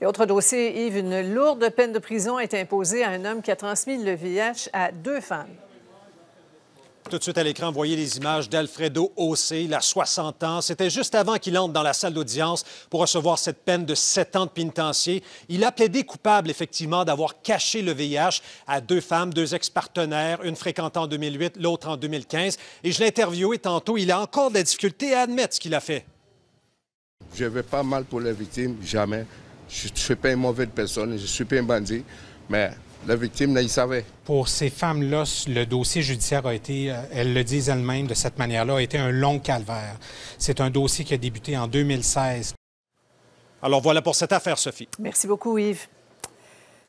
Et autre dossier, Yves, une lourde peine de prison est imposée à un homme qui a transmis le VIH à deux femmes. Tout de suite à l'écran, vous voyez les images d'Alfredo Haussé. il a 60 ans. C'était juste avant qu'il entre dans la salle d'audience pour recevoir cette peine de 7 ans de pénitencier. Il a plaidé coupable, effectivement, d'avoir caché le VIH à deux femmes, deux ex-partenaires, une fréquentant en 2008, l'autre en 2015. Et je l'ai interviewé tantôt, il a encore de la difficulté à admettre ce qu'il a fait. Je vais pas mal pour les victimes, jamais. Je ne suis pas une mauvaise personne, je ne suis pas un bandit, mais la victime, elle savait. Pour ces femmes-là, le dossier judiciaire a été, euh, elles le disent elles-mêmes de cette manière-là, a été un long calvaire. C'est un dossier qui a débuté en 2016. Alors voilà pour cette affaire, Sophie. Merci beaucoup, Yves.